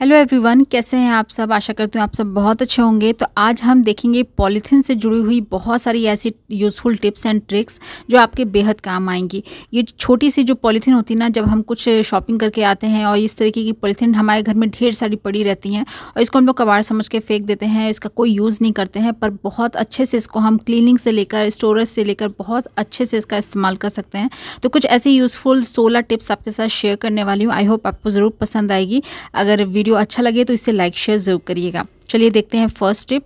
hello everyone कैसे हैं आप सब आशा करती हूँ आप सब बहुत अच्छे होंगे तो आज हम देखेंगे पॉलीथीन से जुड़ी हुई बहुत सारी ऐसी यूज़फुल टिप्स एंड ट्रिक्स जो आपके बेहद काम आएंगी ये छोटी सी जो पॉलीथीन होती है ना जब हम कुछ शॉपिंग करके आते हैं और इस तरीके की पॉलीथीन हमारे घर में ढेर सारी पड़ी रहती हैं और इसको हम लोग कबाड़ समझ के फेंक देते हैं इसका कोई यूज़ नहीं करते हैं पर बहुत अच्छे से इसको हम क्लीनिंग से लेकर स्टोरेज से लेकर बहुत अच्छे से इसका इस्तेमाल कर सकते हैं तो कुछ ऐसी यूज़फुल सोलह टिप्स आपके साथ शेयर करने वाली हूँ आई होप आपको ज़रूर पसंद आएगी अगर वीडियो वीडियो अच्छा लगे तो इसे लाइक शेयर ज़रूर करिएगा चलिए देखते हैं फर्स्ट टिप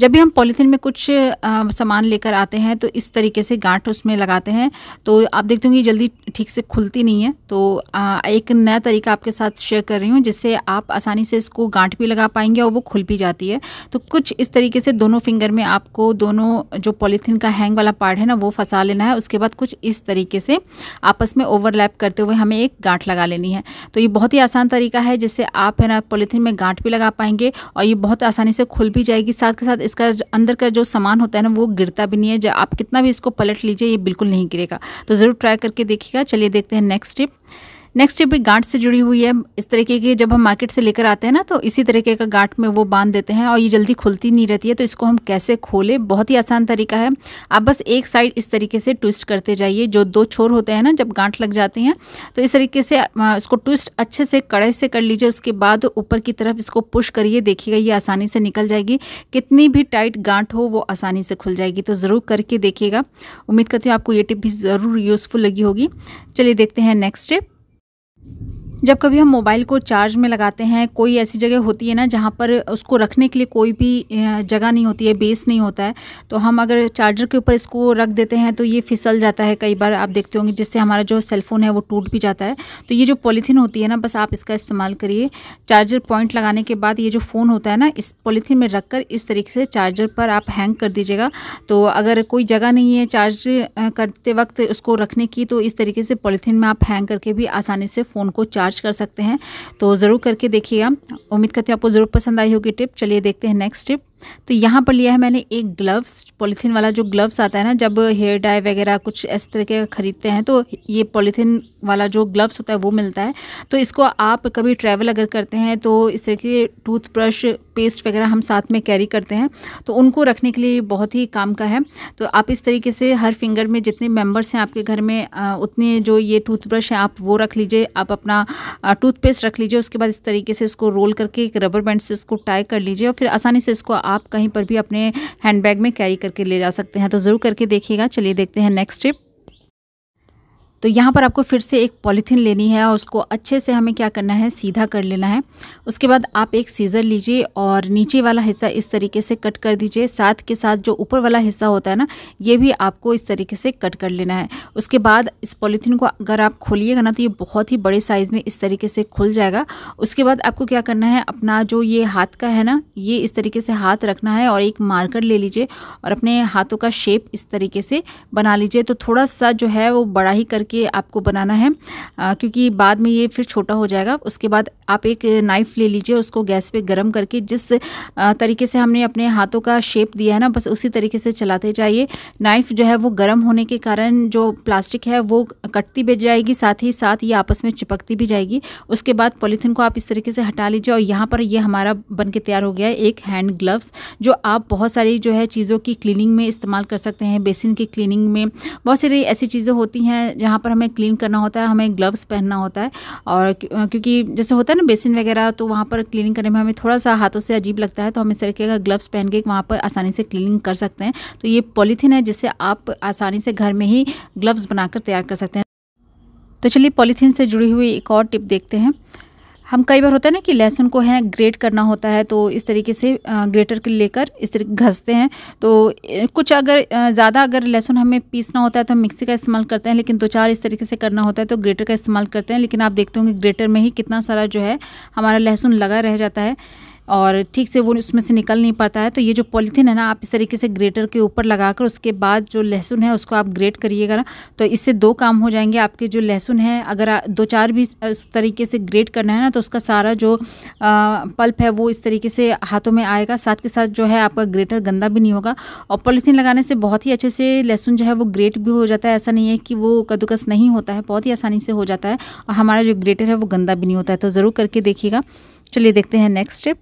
जब भी हम पॉलीथीन में कुछ सामान लेकर आते हैं तो इस तरीके से गांठ उसमें लगाते हैं तो आप देखते होंगे जल्दी ठीक से खुलती नहीं है तो आ, एक नया तरीका आपके साथ शेयर कर रही हूँ जिससे आप आसानी से इसको गांठ भी लगा पाएंगे और वो खुल भी जाती है तो कुछ इस तरीके से दोनों फिंगर में आपको दोनों जो पॉलीथीन का हैंग वाला पार्ट है ना वो फंसा लेना है उसके बाद कुछ इस तरीके से आपस में ओवरलैप करते हुए हमें एक गांठ लगा लेनी है तो ये बहुत ही आसान तरीका है जिससे आप है ना पॉलीथीन में गांठ भी लगा पाएंगे और ये बहुत तो आसानी से खुल भी जाएगी साथ के साथ इसका अंदर का जो सामान होता है ना वो गिरता भी नहीं है आप कितना भी इसको पलट लीजिए ये बिल्कुल नहीं गिरेगा तो ज़रूर ट्राई करके देखिएगा चलिए देखते हैं नेक्स्ट टिप नेक्स्ट ये भी गांठ से जुड़ी हुई है इस तरीके की जब हम मार्केट से लेकर आते हैं ना तो इसी तरीके का गांठ में वो बांध देते हैं और ये जल्दी खुलती नहीं रहती है तो इसको हम कैसे खोलें बहुत ही आसान तरीका है आप बस एक साइड इस तरीके से ट्विस्ट करते जाइए जो दो छोर होते हैं ना जब गांठ लग जाते हैं तो इस तरीके से इसको ट्विस्ट अच्छे से कड़े से कर लीजिए उसके बाद ऊपर की तरफ इसको पुश करिए देखिएगा ये आसानी से निकल जाएगी कितनी भी टाइट गांठ हो वो आसानी से खुल जाएगी तो ज़रूर करके देखिएगा उम्मीद करती हूँ आपको ये टिप भी ज़रूर यूज़फुल लगी होगी चलिए देखते हैं नेक्स्ट स्टेप जब कभी हम मोबाइल को चार्ज में लगाते हैं कोई ऐसी जगह होती है ना जहाँ पर उसको रखने के लिए कोई भी जगह नहीं होती है बेस नहीं होता है तो हम अगर चार्जर के ऊपर इसको रख देते हैं तो ये फिसल जाता है कई बार आप देखते होंगे जिससे हमारा जो सेलफ़ोन है वो टूट भी जाता है तो ये जो पॉलीथीन होती है ना बस आप इसका इस्तेमाल करिए चार्जर पॉइंट लगाने के बाद ये जो फ़ोन होता है ना इस पॉलीथीन में रख कर इस तरीके से चार्जर पर आप हैंग कर दीजिएगा तो अगर कोई जगह नहीं है चार्ज करते वक्त उसको रखने की तो इस तरीके से पॉलीथीन में आप हैंग करके भी आसानी से फ़ोन को चार्ज सर्च कर सकते हैं तो ज़रूर करके देखिएगा उम्मीद करती हैं आपको ज़रूर पसंद आई होगी टिप चलिए देखते हैं नेक्स्ट टिप तो यहाँ पर लिया है मैंने एक ग्लव्स पॉलीथीन वाला जो ग्लव्स आता है ना जब हेयर डाई वगैरह कुछ इस तरह के ख़रीदते हैं तो ये पॉलीथीन वाला जो ग्लव्स होता है वो मिलता है तो इसको आप कभी ट्रैवल अगर करते हैं तो इस तरह के टूथब्रश पेस्ट वगैरह हम साथ में कैरी करते हैं तो उनको रखने के लिए बहुत ही काम का है तो आप इस तरीके से हर फिंगर में जितने मेम्बर्स हैं आपके घर में उतने जो ये टूथब्रश हैं आप वो रख लीजिए आप अपना टूथपेस्ट रख लीजिए उसके बाद इस तरीके से इसको रोल करके एक रबर बैंड से इसको टाई कर लीजिए और फिर आसानी से इसको आप आप कहीं पर भी अपने हैंडबैग में कैरी करके ले जा सकते हैं तो ज़रूर करके देखिएगा चलिए देखते हैं नेक्स्ट ट्रिप तो यहाँ पर आपको फिर से एक पॉलीथीन लेनी है और उसको अच्छे से हमें क्या करना है सीधा कर लेना है उसके बाद आप एक सीज़र लीजिए और नीचे वाला हिस्सा इस तरीके से कट कर दीजिए साथ के साथ जो ऊपर वाला हिस्सा होता है ना ये भी आपको इस तरीके से कट कर लेना है उसके बाद इस पॉलीथीन को अगर आप खोलिएगा ना तो ये बहुत ही बड़े साइज़ में इस तरीके से खुल जाएगा उसके बाद आपको क्या करना है अपना जो ये हाथ का है ना ये इस तरीके से हाथ रखना है और एक मार्कर ले लीजिए और अपने हाथों का शेप इस तरीके से बना लीजिए तो थोड़ा सा जो है वो बड़ा ही करके करके आपको बनाना है आ, क्योंकि बाद में ये फिर छोटा हो जाएगा उसके बाद आप एक नाइफ़ ले लीजिए उसको गैस पे गर्म करके जिस तरीके से हमने अपने हाथों का शेप दिया है ना बस उसी तरीके से चलाते जाइए नाइफ़ जो है वो गर्म होने के कारण जो प्लास्टिक है वो कटती भी जाएगी साथ ही साथ ये आपस में चिपकती भी जाएगी उसके बाद पॉलीथीन को आप इस तरीके से हटा लीजिए और यहाँ पर ये हमारा बन के तैयार हो गया है एक हैंड ग्लव्स जो आप बहुत सारी जो है चीज़ों की क्लीनिंग में इस्तेमाल कर सकते हैं बेसिन की क्लीनिंग में बहुत सारी ऐसी चीज़ें होती हैं जहाँ पर हमें क्लीन करना होता है हमें ग्लव्स पहनना होता है और क्योंकि जैसे होता है ना बेसिन वगैरह तो वहाँ पर क्लीनिंग करने में हमें थोड़ा सा हाथों से अजीब लगता है तो हम इस तरीके का ग्लव्स पहन के वहाँ पर आसानी से क्लीनिंग कर सकते हैं तो ये पॉलीथीन है जिससे आप आसानी से घर में ही ग्लव्स बनाकर तैयार कर सकते हैं तो चलिए पॉलीथीन से जुड़ी हुई एक और टिप देखते हैं हम कई बार होता है ना कि लहसुन को है ग्रेट करना होता है तो इस तरीके से ग्रेटर के लेकर इस तरीके घसते हैं तो कुछ अगर ज़्यादा अगर लहसुन हमें पीसना होता है तो हम मिक्सी का इस्तेमाल करते हैं लेकिन दो चार इस तरीके से करना होता है तो ग्रेटर का इस्तेमाल करते हैं लेकिन आप देखते होंगे ग्रेटर में ही कितना सारा जो है हमारा लहसुन लगा रह जाता है और ठीक से वो उसमें से निकल नहीं पाता है तो ये जो पॉलीथीन है ना आप इस तरीके से ग्रेटर के ऊपर लगाकर उसके बाद जो लहसुन है उसको आप ग्रेट करिएगा ना तो इससे दो काम हो जाएंगे आपके जो लहसुन है अगर दो चार भी इस तरीके से ग्रेट करना है ना तो उसका सारा जो पल्प है वो इस तरीके से हाथों में आएगा साथ के साथ जो है आपका ग्रेटर गंदा भी नहीं होगा और पॉलीथीन लगाने से बहुत ही अच्छे से लहसुन जो है वो ग्रेट भी हो जाता है ऐसा नहीं है कि वो कदूकस नहीं होता है बहुत ही आसानी से हो जाता है और हमारा जो ग्रेटर है वो गंदा भी नहीं होता है तो ज़रूर करके देखिएगा चलिए देखते हैं नेक्स्ट स्टेप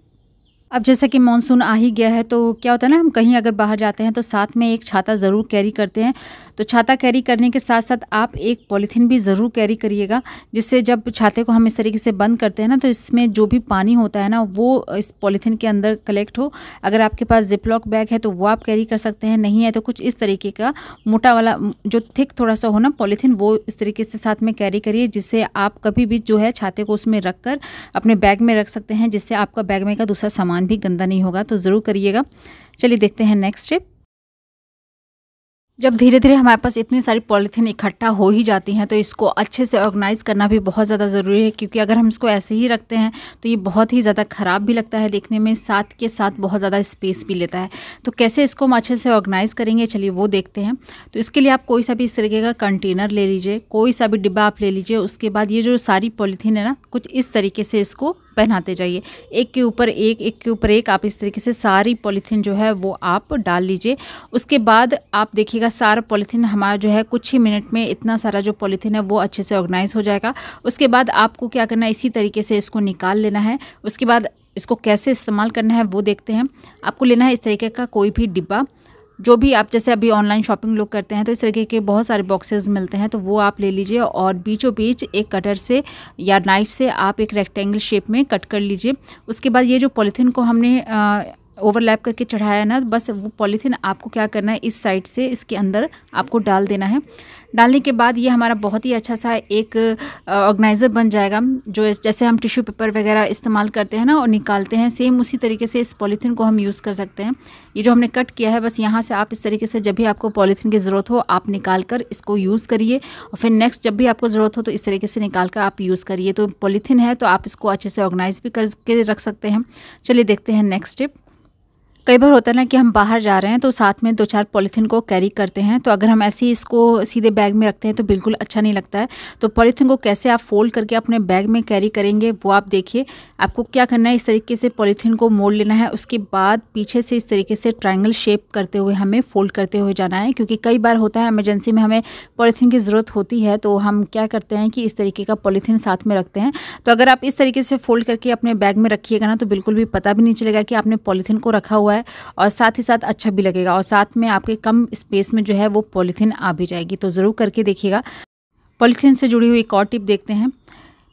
अब जैसा कि मानसून आ ही गया है तो क्या होता है ना हम कहीं अगर बाहर जाते हैं तो साथ में एक छाता ज़रूर कैरी करते हैं तो छाता कैरी करने के साथ साथ आप एक पॉलीथीन भी ज़रूर कैरी करिएगा जिससे जब छाते को हम इस तरीके से बंद करते हैं ना तो इसमें जो भी पानी होता है ना वो इस पॉलीथीन के अंदर कलेक्ट हो अगर आपके पास जिपलॉक बैग है तो वो आप कैरी कर सकते हैं नहीं है तो कुछ इस तरीके का मोटा वाला जो थिक थोड़ा सा हो ना पॉलीथीन वो इस तरीके से साथ में कैरी करिए जिससे आप कभी भी जो है छाते को उसमें रख अपने बैग में रख सकते हैं जिससे आपका बैग में का दूसरा सामान सामान भी गंदा नहीं होगा तो ज़रूर करिएगा चलिए देखते हैं नेक्स्ट स्टेप जब धीरे धीरे हमारे पास इतनी सारी पॉलीथीन इकट्ठा हो ही जाती हैं तो इसको अच्छे से ऑर्गेनाइज़ करना भी बहुत ज़्यादा ज़रूरी है क्योंकि अगर हम इसको ऐसे ही रखते हैं तो ये बहुत ही ज़्यादा ख़राब भी लगता है देखने में साथ के साथ बहुत ज़्यादा स्पेस भी लेता है तो कैसे इसको हम अच्छे से ऑर्गेनाइज़ करेंगे चलिए वो देखते हैं तो इसके लिए आप कोई सा भी इस तरीके का कंटेनर ले लीजिए कोई सा भी डिब्बा आप ले लीजिए उसके बाद ये जो सारी पॉलीथीन है ना कुछ इस तरीके से इसको पहनाते जाइए एक के ऊपर एक एक के ऊपर एक आप इस तरीके से सारी पॉलीथीन जो है वो आप डाल लीजिए उसके बाद आप देखिएगा सारा पॉलीथीन हमारा जो है कुछ ही मिनट में इतना सारा जो पॉलीथीन है वो अच्छे से ऑर्गेनाइज हो जाएगा उसके बाद आपको क्या करना है इसी तरीके से इसको निकाल लेना है उसके बाद इसको कैसे इस्तेमाल करना है वो देखते हैं आपको लेना है इस तरीके का कोई भी डिब्बा जो भी आप जैसे अभी ऑनलाइन शॉपिंग लोग करते हैं तो इस तरीके के बहुत सारे बॉक्सेस मिलते हैं तो वो आप ले लीजिए और बीचों बीच एक कटर से या नाइफ से आप एक रेक्टेंगल शेप में कट कर लीजिए उसके बाद ये जो पॉलीथीन को हमने आ, ओवरलैप करके चढ़ाया ना बस वो पॉलीथीन आपको क्या करना है इस साइड से इसके अंदर आपको डाल देना है डालने के बाद ये हमारा बहुत ही अच्छा सा एक ऑर्गेनाइज़र बन जाएगा जो जैसे हम टिश्यू पेपर वगैरह इस्तेमाल करते हैं ना और निकालते हैं सेम उसी तरीके से इस पॉलीथीन को हम यूज़ कर सकते हैं ये जो हमने कट किया है बस यहाँ से आप इस तरीके से जब भी आपको पॉलीथीन की ज़रूरत हो आप निकाल कर इसको यूज़ करिए और फिर नेक्स्ट जब भी आपको ज़रूरत हो तो इस तरीके से निकाल कर आप यूज़ करिए तो पॉलीथीन है तो आप इसको अच्छे से ऑर्गेनाइज़ भी करके रख सकते हैं चलिए देखते हैं नेक्स्ट स्टेप कई बार होता है ना कि हम बाहर जा रहे हैं तो साथ में दो चार पॉलीथीन को कैरी करते हैं तो अगर हम ऐसे ही इसको सीधे बैग में रखते हैं तो बिल्कुल अच्छा नहीं लगता है तो पॉलीथीन को कैसे आप फोल्ड करके अपने बैग में कैरी करेंगे वो आप देखिए आपको क्या करना है इस तरीके से पॉलीथीन को मोड़ लेना है उसके बाद पीछे से इस तरीके से ट्राइंगल शेप करते हुए हमें फोल्ड करते हुए जाना है क्योंकि कई बार होता है एमरजेंसी में हमें पॉलीथीन की ज़रूरत होती है तो हम क्या करते हैं कि इस तरीके का पॉलीथीन साथ में रखते हैं तो अगर आप इस तरीके से फोल्ड करके अपने बैग में रखिएगा ना तो बिल्कुल भी पता भी नहीं चलेगा कि आपने पॉलीथीन को रखा हुआ हुआ है और साथ ही साथ अच्छा भी लगेगा और साथ में आपके कम स्पेस में जो है वो पॉलीथीन आ भी जाएगी तो ज़रूर करके देखिएगा पॉलीथीन से जुड़ी हुई एक और टिप देखते हैं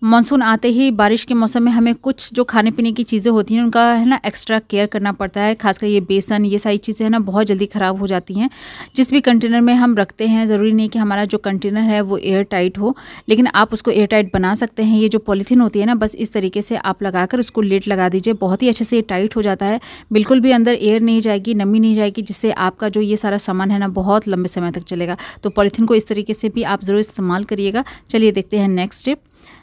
मानसून आते ही बारिश के मौसम में हमें कुछ जो खाने पीने की चीज़ें होती हैं उनका है ना एक्स्ट्रा केयर करना पड़ता है खासकर ये बेसन ये सारी चीज़ें है ना बहुत जल्दी ख़राब हो जाती हैं जिस भी कंटेनर में हम रखते हैं ज़रूरी नहीं कि हमारा जो कंटेनर है वो एयर टाइट हो लेकिन आप उसको एयर टाइट बना सकते हैं ये जो पॉलीथीन होती है ना बस इस तरीके से आप लगा उसको लेट लगा दीजिए बहुत ही अच्छे से ये टाइट हो जाता है बिल्कुल भी अंदर एयर नहीं जाएगी नमी नहीं जाएगी जिससे आपका जो ये सारा सामान है ना बहुत लंबे समय तक चलेगा तो पॉलीथीन को इस तरीके से भी आप ज़रूर इस्तेमाल करिएगा चलिए देखते हैं नेक्स्ट स्टेप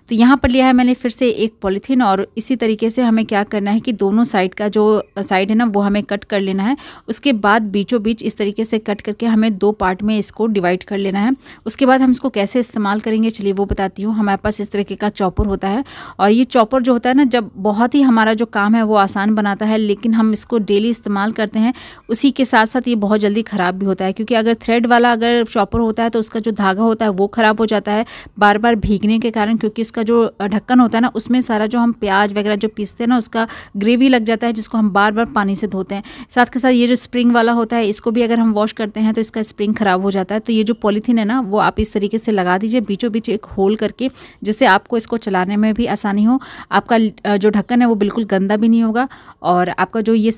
तो यहाँ पर लिया है मैंने फिर से एक पॉलीथीन और इसी तरीके से हमें क्या करना है कि दोनों साइड का जो साइड है ना वो हमें कट कर लेना है उसके बाद बीचों बीच इस तरीके से कट करके हमें दो पार्ट में इसको डिवाइड कर लेना है उसके बाद हम इसको कैसे इस्तेमाल करेंगे चलिए वो बताती हूँ हमारे पास इस तरीके का चॉपर होता है और ये चॉपर जो होता है ना जब बहुत ही हमारा जो काम है वो आसान बनाता है लेकिन हम इसको डेली इस्तेमाल करते हैं उसी के साथ साथ ये बहुत जल्दी ख़राब भी होता है क्योंकि अगर थ्रेड वाला अगर चॉपर होता है तो उसका जो धागा होता है वो ख़राब हो जाता है बार बार भीगने के कारण क्योंकि इसका जो ढक्कन होता है ना उसमें सारा जो हम प्याज वगैरह जो पीसते हैं ना उसका ग्रेवी लग जाता है जिसको हम बार बार पानी से धोते हैं साथ के साथ ये जो स्प्रिंग वाला होता है इसको भी अगर हम वॉश करते हैं तो इसका स्प्रिंग ख़राब हो जाता है तो ये जो पॉलीथीन है ना वो आप इस तरीके से लगा दीजिए बीचों बीच एक होल करके जिससे आपको इसको चलाने में भी आसानी हो आपका जो ढक्कन है वो बिल्कुल गंदा भी नहीं होगा और आपका जो ये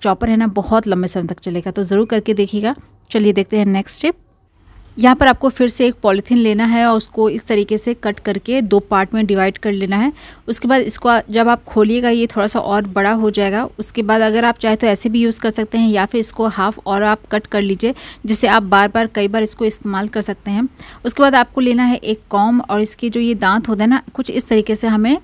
चॉपर है ना बहुत लंबे समय तक चलेगा तो ज़रूर करके देखिएगा चलिए देखते हैं नेक्स्ट स्टेप यहाँ पर आपको फिर से एक पॉलीथीन लेना है और उसको इस तरीके से कट करके दो पार्ट में डिवाइड कर लेना है उसके बाद इसको जब आप खोलिएगा ये थोड़ा सा और बड़ा हो जाएगा उसके बाद अगर आप चाहे तो ऐसे भी यूज़ कर सकते हैं या फिर इसको हाफ़ और आप कट कर लीजिए जिससे आप बार बार कई बार इसको इस्तेमाल कर सकते हैं उसके बाद आपको लेना है एक कॉम और इसके जो ये दांत होते हैं ना कुछ इस तरीके से हमें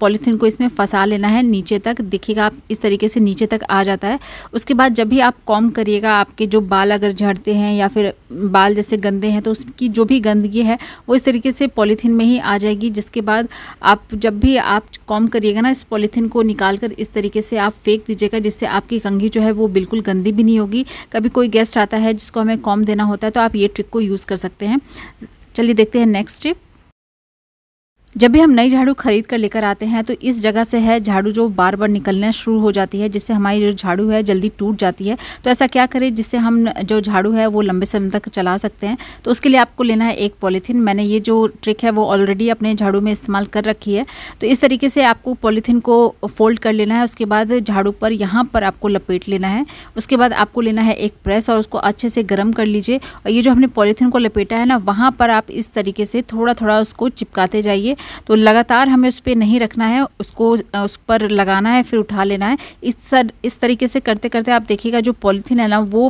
पॉलीथीन को इसमें फंसा लेना है नीचे तक देखिएगा आप इस तरीके से नीचे तक आ जाता है उसके बाद जब भी आप कॉम करिएगा आपके जो बाल अगर झड़ते हैं या फिर बाल जैसे गंदे हैं तो उसकी जो भी गंदगी है वो इस तरीके से पॉलीथीन में ही आ जाएगी जिसके बाद आप जब भी आप कॉम करिएगा ना इस पॉलीथीन को निकाल कर इस तरीके से आप फेंक दीजिएगा जिससे आपकी कंघी जो है वो बिल्कुल गंदी भी नहीं होगी कभी कोई गेस्ट आता है जिसको हमें कॉम देना होता है तो आप ये ट्रिक को यूज़ कर सकते हैं चलिए देखते हैं नेक्स्ट ट्रिप जब भी हम नई झाड़ू खरीद कर लेकर आते हैं तो इस जगह से है झाड़ू जो बार बार निकलना शुरू हो जाती है जिससे हमारी जो झाड़ू है जल्दी टूट जाती है तो ऐसा क्या करें जिससे हम जो झाड़ू है वो लंबे समय तक चला सकते हैं तो उसके लिए आपको लेना है एक पॉलीथीन मैंने ये जो ट्रिक है वो ऑलरेडी अपने झाड़ू में इस्तेमाल कर रखी है तो इस तरीके से आपको पॉलीथीन को फोल्ड कर लेना है उसके बाद झाड़ू पर यहाँ पर आपको लपेट लेना है उसके बाद आपको लेना है एक प्रेस और उसको अच्छे से गर्म कर लीजिए और ये जो हमने पॉलीथीन को लपेटा है ना वहाँ पर आप इस तरीके से थोड़ा थोड़ा उसको चिपकाते जाइए तो लगातार हमें उस पर नहीं रखना है उसको उस पर लगाना है फिर उठा लेना है इस सर इस तरीके से करते करते आप देखिएगा जो पॉलीथीन है ना वो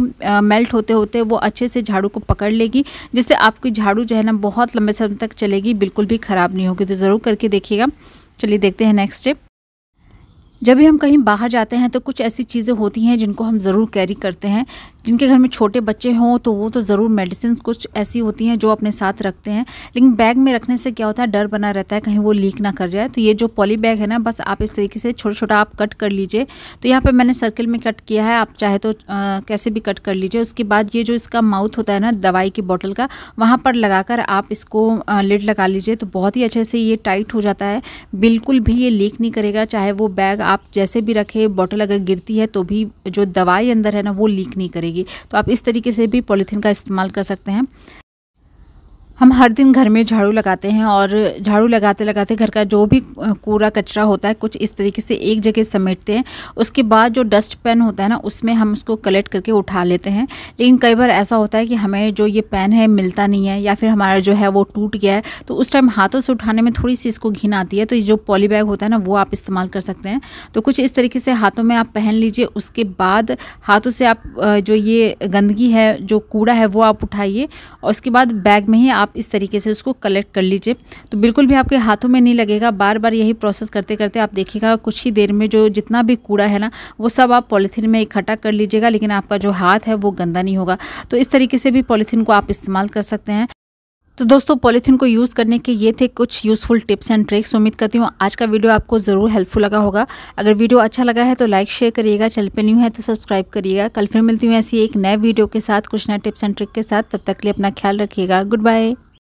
मेल्ट होते होते वो अच्छे से झाड़ू को पकड़ लेगी जिससे आपकी झाड़ू जो है ना बहुत लंबे समय तक चलेगी बिल्कुल भी ख़राब नहीं होगी तो ज़रूर करके देखिएगा चलिए देखते हैं नेक्स्ट स्टेप जब भी हम कहीं बाहर जाते हैं तो कुछ ऐसी चीज़ें होती हैं जिनको हम ज़रूर कैरी करते हैं जिनके घर में छोटे बच्चे हों तो वो तो ज़रूर मेडिसिन कुछ ऐसी होती हैं जो अपने साथ रखते हैं लेकिन बैग में रखने से क्या होता है डर बना रहता है कहीं वो लीक ना कर जाए तो ये जो पॉली बैग है ना बस आप इस तरीके से छोटा छोटा आप कट कर लीजिए तो यहाँ पर मैंने सर्कल में कट किया है आप चाहे तो आ, कैसे भी कट कर लीजिए उसके बाद ये जो इसका माउथ होता है ना दवाई की बॉटल का वहाँ पर लगा कर आप इसको लिड लगा लीजिए तो बहुत ही अच्छे से ये टाइट हो जाता है बिल्कुल भी ये लीक नहीं करेगा चाहे वो बैग आप जैसे भी रखें बॉटल अगर गिरती है तो भी जो दवाई अंदर है ना वो लीक नहीं करेगी तो आप इस तरीके से भी पॉलीथीन का इस्तेमाल कर सकते हैं हम हर दिन घर में झाड़ू लगाते हैं और झाड़ू लगाते लगाते घर का जो भी कूड़ा कचरा होता है कुछ इस तरीके से एक जगह समेटते हैं उसके बाद जो डस्ट पैन होता है ना उसमें हम उसको कलेक्ट करके उठा लेते हैं लेकिन कई बार ऐसा होता है कि हमें जो ये पेन है मिलता नहीं है या फिर हमारा जो है वो टूट गया है तो उस टाइम हाथों से उठाने में थोड़ी सी इसको घिन आती है तो ये जो पॉली बैग होता है ना वो आप इस्तेमाल कर सकते हैं तो कुछ इस तरीके से हाथों में आप पहन लीजिए उसके बाद हाथों से आप जो ये गंदगी है जो कूड़ा है वो आप उठाइए और उसके बाद बैग में ही आप आप इस तरीके से उसको कलेक्ट कर लीजिए तो बिल्कुल भी आपके हाथों में नहीं लगेगा बार बार यही प्रोसेस करते करते आप देखिएगा कुछ ही देर में जो जितना भी कूड़ा है ना वो सब आप पॉलीथीन में इकट्ठा कर लीजिएगा लेकिन आपका जो हाथ है वो गंदा नहीं होगा तो इस तरीके से भी पॉलीथीन को आप इस्तेमाल कर सकते हैं तो दोस्तों पॉलीथीन को यूज़ करने के ये थे कुछ यूज़फुल टिप्स एंड ट्रिक्स उम्मीद करती हूँ आज का वीडियो आपको ज़रूर हेल्पफुल लगा होगा अगर वीडियो अच्छा लगा है तो लाइक शेयर करिएगा चैनल पे न्यू है तो सब्सक्राइब करिएगा कल फिर मिलती हूँ ऐसी एक नए वीडियो के साथ कुछ नए टिप्स एंड ट्रिक के साथ तब तक लिए अपना ख्याल रखिएगा गुड बाय